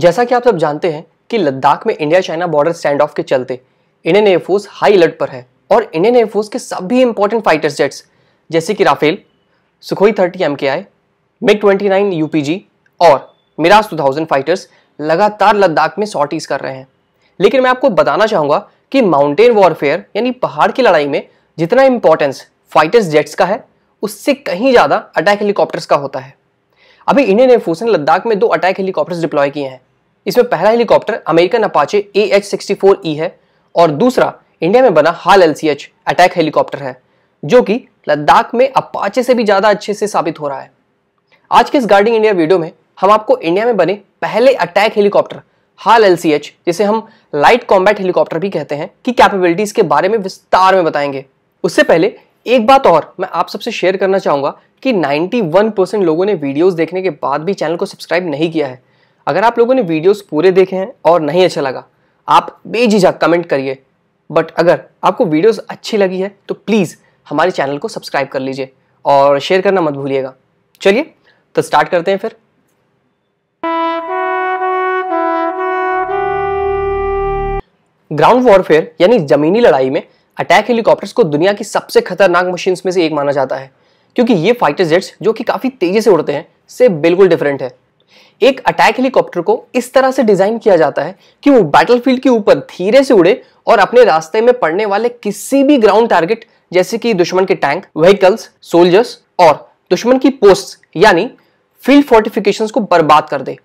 जैसा कि आप सब जानते हैं कि लद्दाख में India China border standoff के चलते इंडियन एयरफोर्स हाई अलर्ट पर है और इंडियन एयरफोर्स के सभी इंपॉर्टेंट फाइटर्स जेट्स जैसे कि Rafale Sukhoi thirty M K I MiG twenty nine U P G और मिराज टू थाउजेंड फाइटर्स लगातार लद्दाख में सॉर्टीज कर रहे हैं लेकिन मैं आपको बताना चाहूँगा कि माउंटेन वॉरफेयर यानी पहाड़ की लड़ाई में जितना इंपॉर्टेंस फाइटर्स जेट्स का है उससे कहीं ज़्यादा अटैक हेलीकॉप्टर्स का होता है अभी इंडियन एयरफोर्स ने लद्दाख में दो अटैक हेलीकॉप्टर डिप्लॉय किए हैं इसमें पहला helicopter American Apache A H E है और दूसरा इंडिया में बना हाल एल अटैक हेलीकॉप्टर है जो कि लद्दाख में अपाचे से भी ज़्यादा अच्छे से साबित हो रहा है आज के इस गार्डिंग इंडिया वीडियो में हम आपको इंडिया में बने पहले अटैक हेलीकॉप्टर हाल एल जिसे हम लाइट कॉम्बैट हेलीकॉप्टर भी कहते हैं की कैपेबिलिटीज़ के बारे में विस्तार में बताएंगे उससे पहले एक बात और मैं आप सबसे शेयर करना चाहूंगा कि 91 परसेंट लोगों ने वीडियोस देखने के बाद भी चैनल को सब्सक्राइब नहीं किया है अगर आप लोगों ने वीडियोस पूरे देखे हैं और नहीं अच्छा लगा आप बेझिझक कमेंट करिए बट अगर आपको वीडियोस अच्छी लगी है तो प्लीज़ हमारे चैनल को सब्सक्राइब कर लीजिए और शेयर करना मत भूलिएगा चलिए तो स्टार्ट करते हैं फिर ग्राउंड वॉरफेयर यानी जमीनी लड़ाई में अटैक हेलीकॉप्टर्स को दुनिया की सबसे खतरनाक मशीन्स में से एक माना जाता है क्योंकि ये फाइटर जेट्स जो कि काफ़ी तेज़ी से उड़ते हैं से बिल्कुल डिफरेंट है एक अटैक हेलीकॉप्टर को इस तरह से डिज़ाइन किया जाता है कि वो बैटलफील्ड के ऊपर धीरे से उड़े और अपने रास्ते में पड़ने वाले किसी भी ग्राउंड टारगेट जैसे कि दुश्मन के टैंक व्हीकल्स सोल्जर्स और दुश्मन की पोस्ट यानी फील्ड फोर्टिफिकेशन को बर्बाद कर दे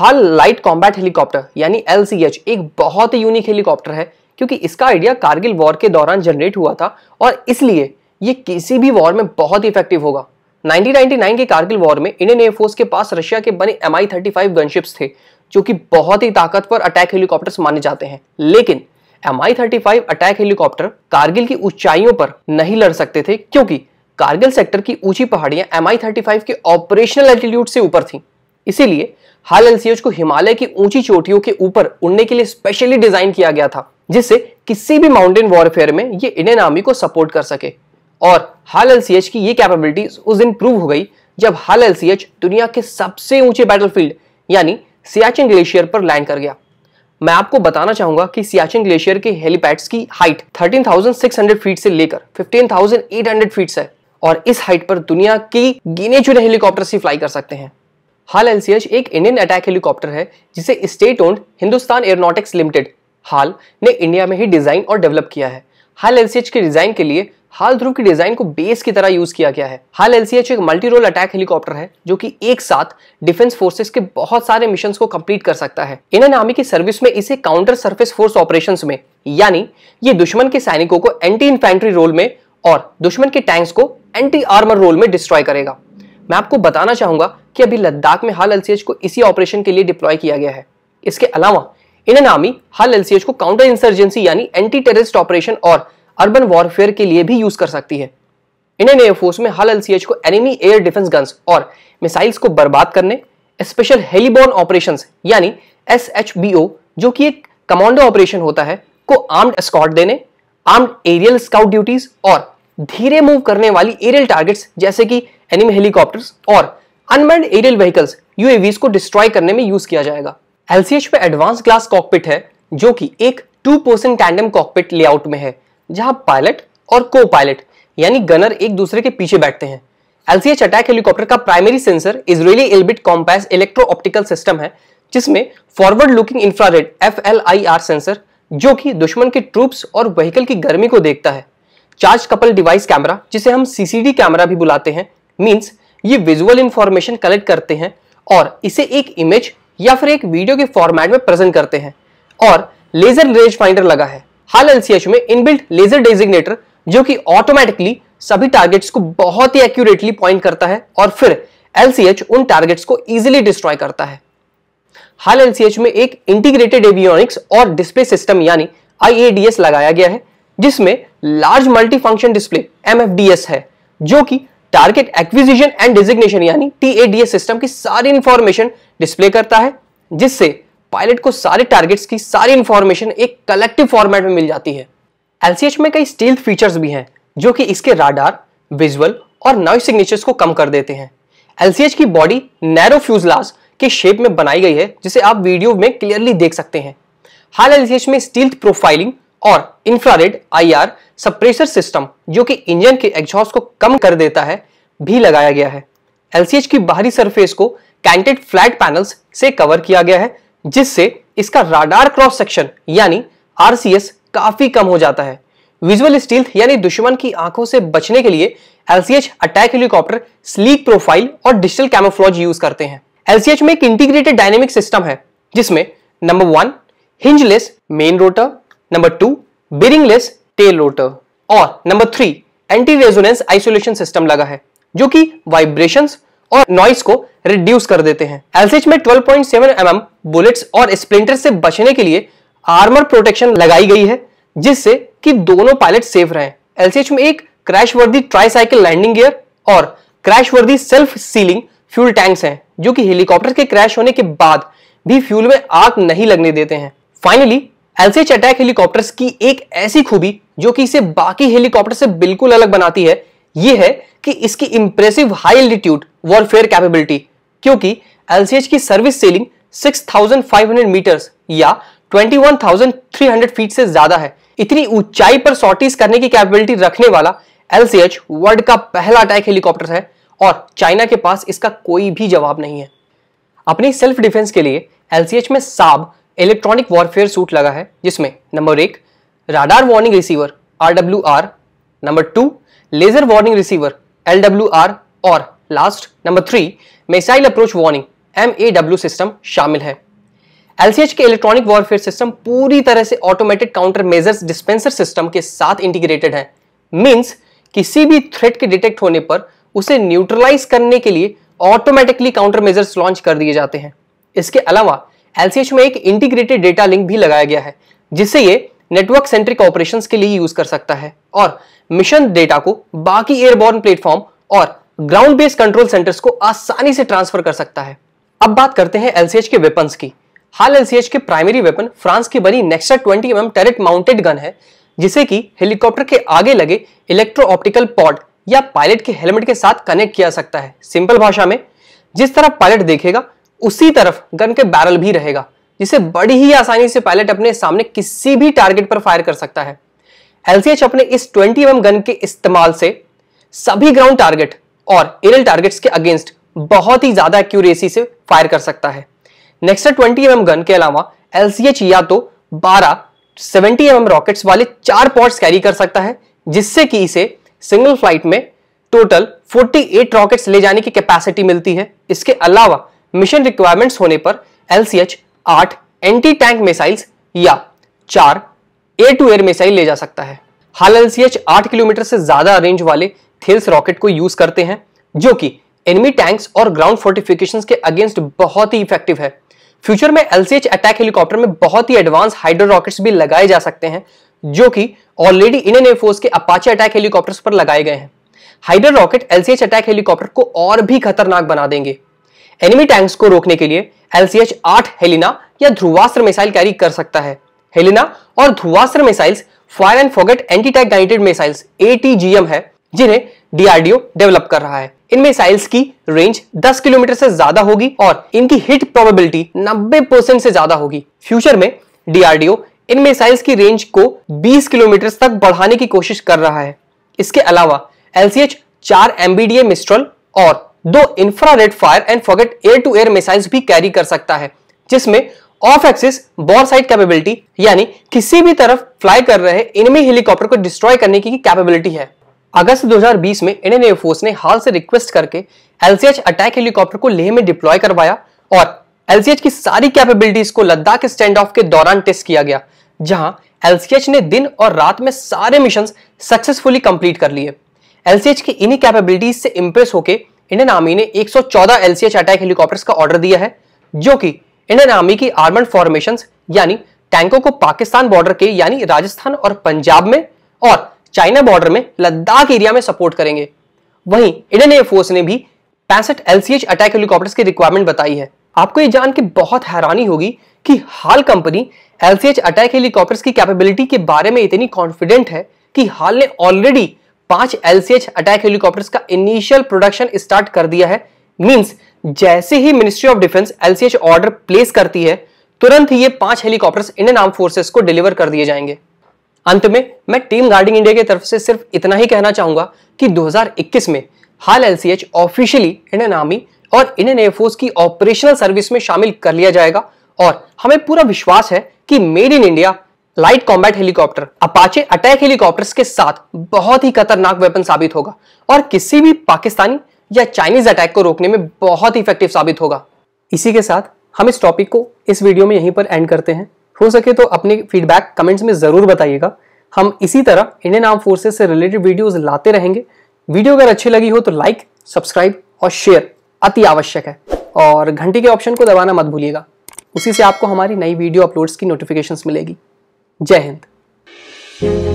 हाल लाइट कॉम्बैट हेलीकॉप्टर यानी एल एक बहुत ही यूनिक हेलीकॉप्टर है क्योंकि इसका आइडिया कारगिल वॉर के दौरान जनरेट हुआ था और इसलिए ये किसी भी वॉर में बहुत इफेक्टिव होगा 1999 के कारगिल वॉर में इंडियन एयरफोर्स के पास रशिया के बने एम आई गनशिप्स थे जो कि बहुत ही ताकतवर अटैक हेलीकॉप्टर्स माने जाते हैं लेकिन M I attack helicopter Kargil की ऊंचाइयों पर नहीं लड़ सकते थे क्योंकि कारगिल सेक्टर की ऊंची पहाड़ियां एम आई के ऑपरेशनल एल्टीट्यूड से ऊपर थी इसीलिए हाल एलसीएच को हिमालय की ऊंची चोटियों के ऊपर उड़ने के लिए स्पेशली डिजाइन किया गया था जिससे किसी भी माउंटेन वॉरफेयर में ये इंडियन आर्मी को सपोर्ट कर सके और हाल एल की ये कैपेबिलिटी उस दिन प्रूव हो गई जब हाल एल दुनिया के सबसे ऊंचे बैटलफील्ड यानी सियाचिन ग्लेशियर पर लैंड कर गया मैं आपको बताना चाहूंगा कि सियाचिन ग्लेशियर के हेलीपैड्स की हाइट 13,600 फीट से लेकर 15,800 फीट है और इस हाइट पर दुनिया की गिने चुने हेलीकॉप्टर से फ्लाई कर सकते हैं हाल एल एक इंडियन अटैक हेलीकॉप्टर है जिसे state owned Hindustan Aeronautics Limited HAL ने इंडिया में ही डिजाइन और डेवलप किया है हाल एलसीएच के डिजाइन के लिए हाल ध्रुव की डिजाइन को बेस की तरह यूज किया गया है हाल एलसीएच एक मल्टी रोल अटैक हेलीकॉप्टर है जो कि एक साथ डिफेंस फोर्सेस के बहुत सारे मिशंस को कंप्लीट कर सकता है इंडियन आर्मी की सर्विस में इसे काउंटर सर्फेस फोर्स ऑपरेशन में यानी ये दुश्मन के सैनिकों को एंटी इन्फेंट्री रोल में और दुश्मन के टैंक्स को एंटी आर्मर रोल में डिस्ट्रॉय करेगा मैं आपको बताना चाहूंगा कि अभी लद्दाख में हाल एलसीएच को इसी ऑपरेशन के लिए डिप्लॉय किया गया है इसके अलावा इन एन आर्मी हल एल को काउंटर इंसर्जेंसी यानी एंटी टेररिस्ट ऑपरेशन और अर्बन वॉरफेयर के लिए भी यूज कर सकती है इंडियन एयरफोर्स में हल एल को एनिमी एयर डिफेंस गन्स और मिसाइल्स को बर्बाद करने स्पेशल हेलीबॉर्न ऑपरेशन यानी एस जो कि एक कमांडो ऑपरेशन होता है को आर्म्ड स्कॉट देने आर्म्ड एरियल स्काउट ड्यूटीज और धीरे मूव करने वाली एरियल टारगेट्स जैसे कि एनिमी हेलीकॉप्टर्स और अनमैंड एरियल व्हीकल्स यूएवीज को डिस्ट्रॉय करने में यूज किया जाएगा एलसीएच पे एडवांस ग्लास कॉकपिट है जो कि एक two person tandem cockpit layout में है जहां पायलट और को पायलट यानी गनर एक दूसरे के पीछे बैठते हैं एलसीएच अटैक हेलीकॉप्टर का primary sensor Israeli Elbit Compass electro optical system है जिसमें forward looking infrared F sensor जो कि दुश्मन के ट्रूप्स और व्हीकल की गर्मी को देखता है चार्ज कपल डिवाइस कैमरा जिसे हम सीसीडी कैमरा भी बुलाते हैं मीन्स ये विजुअल इंफॉर्मेशन कलेक्ट करते हैं और इसे एक इमेज या फिर एक वीडियो के फॉर्मेट में प्रेजेंट करते हैं और लेजर रेंज फाइंडर लगा है हाल एलसीएच में इनबिल्ट लेजर डेजिग्नेटर जो कि ऑटोमेटिकली सभी टारगेट्स को बहुत ही एक्यूरेटली पॉइंट करता है और फिर एलसीएच उन टारगेट्स को इजिली डिस्ट्रॉय करता है हाल एलसीएच में एक इंटीग्रेटेड एवियोनिक्स और डिस्प्ले सिस्टम यानी आईएडीएस लगाया गया है जिसमें लार्ज मल्टीफंक्शन डिस्प्ले एमएफडीएस है जो कि टारगेट एक्विजिशन एंड डिजिग्नेशन यानी टीएडीएस सिस्टम की सारी इंफॉर्मेशन डिस्प्ले करता है जिससे पायलट को सारे टारगेट्स की सारी इंफॉर्मेशन एक कलेक्टिव फॉर्मेट में मिल जाती है एलसीएच में कई स्टील फीचर्स भी हैं जो कि इसके राडार विजुअल और नॉइस सिग्नेचर्स को कम कर देते हैं एलसीएच की बॉडी नैरो फ्यूजलाज के शेप में बनाई गई है जिसे आप वीडियो में क्लियरली देख सकते हैं हाल एलसीएच में स्टील प्रोफाइलिंग और इंफ्रारेड आईआर सप्रेशर सिस्टम जो कि इंजन के एग्जॉस्ट को कम कर देता है भी लगाया गया है एलसीएच की बाहरी सरफेस को कैंटेड फ्लैट पैनल्स से कवर किया गया है जिससे इसका राडार क्रॉस सेक्शन यानी आरसीएस काफी कम हो जाता है विजुअल स्टील यानी दुश्मन की आंखों से बचने के लिए LCH attack helicopter sleek profile और डिजिटल कैमोफ्लॉज यूज करते हैं एलसीएच में एक इंटीग्रेटेड डायनेमिक सिस्टम है जिसमें number one hingeless main rotor number two bearingless tail rotor और number three anti resonance isolation system लगा है जो कि वाइब्रेशन और नॉइस को रिड्यूस कर देते हैं एलसीच में 12.7 पॉइंट mm बुलेट्स और स्प्लिंटर से बचने के लिए आर्मर प्रोटेक्शन लगाई गई है जिससे कि दोनों पायलट सेफ रहे एलसीएच में एक crash worthy tricycle landing gear और crash worthy self sealing fuel tanks हैं जो कि हेलीकॉप्टर के क्रैश होने के बाद भी फ्यूल में आग नहीं लगने देते हैं फाइनली एलसीएच अटैक हेलीकॉप्टर्स की एक ऐसी खूबी जो कि इसे बाकी हेलीकॉप्टर से बिल्कुल अलग बनाती है ये है कि इसकी impressive high altitude warfare capability क्योंकि एलसीएच की सर्विस सेलिंग 6,500 मीटर्स या 21,300 फीट से ज्यादा है इतनी ऊंचाई पर सॉर्टिस करने की कैपेबिलिटी रखने वाला एलसीएच वर्ल्ड का पहला अटैक हेलीकॉप्टर है और चाइना के पास इसका कोई भी जवाब नहीं है अपनी सेल्फ डिफेंस के लिए एलसीएच में साब इलेक्ट्रॉनिक वॉरफेयर सूट लगा है जिसमें नंबर एक radar warning receiver R W R number two laser warning receiver L W R और last number three missile approach warning M A W system शामिल है एल के इलेक्ट्रॉनिक वॉरफेयर सिस्टम पूरी तरह से automated counter measures dispenser system के साथ integrated है मीन्स किसी भी थ्रेट के डिटेक्ट होने पर उसे न्यूट्रलाइज करने के लिए ऑटोमेटिकली काउंटर मेजर्स लॉन्च कर दिए जाते हैं इसके अलावा एलसीएच में एक इंटीग्रेटेड डेटा लिंक भी लगाया गया है जिससे ये नेटवर्क सेंट्रिक ऑपरेशन के लिए यूज कर सकता है और मिशन डेटा को बाकी एयरबोर्न प्लेटफॉर्म और ग्राउंड बेस्ड कंट्रोल सेंटर्स को आसानी से ट्रांसफर कर सकता है अब बात करते हैं एलसीएच के वेपन्स की हाल एलसीएच के प्राइमरी वेपन फ्रांस की बनी Nexter 20 M mm turret mounted gun है जिसे कि हेलीकॉप्टर के आगे लगे इलेक्ट्रो ऑप्टिकल पॉड या पायलट के हेलमेट के साथ कनेक्ट किया सकता है सिंपल भाषा में जिस तरह पायलट देखेगा उसी तरफ गन के बैरल भी रहेगा जिसे बड़ी ही आसानी से पायलट अपने सामने किसी भी टारगेट पर फायर कर सकता है एलसीएच अपने इस 20 एम गन के इस्तेमाल से सभी ग्राउंड टारगेट और एरियल टारगेट्स के अगेंस्ट बहुत ही ज्यादा एक्यूरेसी से फायर कर सकता है नेक्स्ट 20 एम गन के अलावा एलसीएच या तो 12 70 एम रॉकेट्स वाले चार पॉट्स कैरी कर सकता है जिससे कि इसे सिंगल फ्लाइट में टोटल 48 रॉकेट्स ले जाने की कैपेसिटी मिलती है इसके अलावा मिशन रिक्वायरमेंट्स होने पर एलसीएच आठ एंटी टैंक मिसाइल्स या चार ए टू एयर मिसाइल ले जा सकता है हाल एलसीएच आठ किलोमीटर से ज्यादा रेंज वाले थेल्स रॉकेट को यूज करते हैं जो कि एनिमी टैंक्स और ग्राउंड फोर्टिफिकेशन के अगेंस्ट बहुत ही इफेक्टिव है फ्यूचर में एलसीएच अटैक हेलीकॉप्टर में बहुत ही एडवांस हाइड्रो रॉकेट्स भी लगाए जा सकते हैं जो कि ऑलरेडी इंडियन एयरफोर्स के अपाचे अटैक हेलीकॉप्टर्स पर लगाए गए हैं hydro rocket LCH attack helicopter को और भी खतरनाक बना देंगे एनिमी टैंक्स को रोकने के लिए एलसीएच आठ हेलिना या ध्रुवास्त्र मिसाइल कैरी कर सकता है हेलिना और Dhruvastra missiles fire and forget anti tank guided missiles ATGM है जिन्हें डीआरडीओ डेवलप कर रहा है इन मिसाइल्स की रेंज 10 किलोमीटर से ज्यादा होगी और इनकी हिट प्रोबेबिलिटी 90 परसेंट से ज्यादा होगी फ्यूचर में डीआरडीओ इन मिसाइल्स की रेंज को 20 किलोमीटर तक बढ़ाने की कोशिश कर रहा है इसके अलावा एलसीएच चार एमबीडीए मिस्ट्रल और दो infrared fire and forget air to air missiles भी कैरी कर सकता है जिसमें off axis boresight capability यानी किसी भी तरफ फ्लाई कर रहे इनमी हेलीकॉप्टर को डिस्ट्रॉय करने की कैपेबिलिटी है अगस्त 2020 में इंडियन एयरफोर्स ने हाल से रिक्वेस्ट करके एलसीएच अटैक हेलीकॉप्टर को लेह में डिप्लॉय करवाया और एलसीएच की सारी कैपेबिलिटीज को लद्दाख स्टैंड ऑफ के दौरान टेस्ट किया गया जहां एलसीएच ने दिन और रात में सारे मिशन सक्सेसफुली कंप्लीट कर लिए एलसीएच की इन्हीं कैपेबिलिटीज से इंप्रेस होकर इंडियन आर्मी ने 114 एलसीएच अटैक हेलीकॉप्टर्स का ऑर्डर दिया है जो कि इंडियन आर्मी की आर्मंड फॉर्मेशन यानी टैंकों को पाकिस्तान बॉर्डर के यानी राजस्थान और पंजाब में और चाइना बॉर्डर में लद्दाख एरिया में सपोर्ट करेंगे वहीं इंडियन एयरफोर्स ने भी पैंसठ एलसीएच अटैक हेलीकॉप्टर्स की रिक्वायरमेंट बताई है आपको ये जान के बहुत हैरानी होगी कि HAL company LCH attack helicopters की कैपेबिलिटी के बारे में इतनी कॉन्फिडेंट है कि हाल ने ऑलरेडी पांच एलसीएच अटैक हेलीकॉप्टर्स का इनिशियल प्रोडक्शन स्टार्ट कर दिया है मींस जैसे ही ministry of defence LCH order place करती है तुरंत ही ये पांच हेलीकॉप्टर्स इंडियन आर्म फोर्सेस को डिलीवर कर दिए जाएंगे अंत में मैं टीम गार्डिंग इंडिया की तरफ से सिर्फ इतना ही कहना चाहूंगा कि 2021 में HAL LCH officially Indian army और इंडियन एयरफोर्स की ऑपरेशनल सर्विस में शामिल कर लिया जाएगा और हमें पूरा विश्वास है कि made in India light combat helicopter Apache attack helicopters के साथ बहुत ही खतरनाक वेपन साबित होगा और किसी भी पाकिस्तानी या चाइनीज अटैक को रोकने में बहुत ही इफेक्टिव साबित होगा इसी के साथ हम इस टॉपिक को इस वीडियो में यहीं पर एंड करते हैं हो सके तो अपने फीडबैक कमेंट्स में ज़रूर बताइएगा हम इसी तरह इंडियन आर्म फोर्सेज से रिलेटेड वीडियोस लाते रहेंगे वीडियो अगर अच्छी लगी हो तो लाइक सब्सक्राइब और शेयर अति आवश्यक है और घंटी के ऑप्शन को दबाना मत भूलिएगा उसी से आपको हमारी नई वीडियो अपलोड्स की नोटिफिकेशन मिलेगी जय हिंद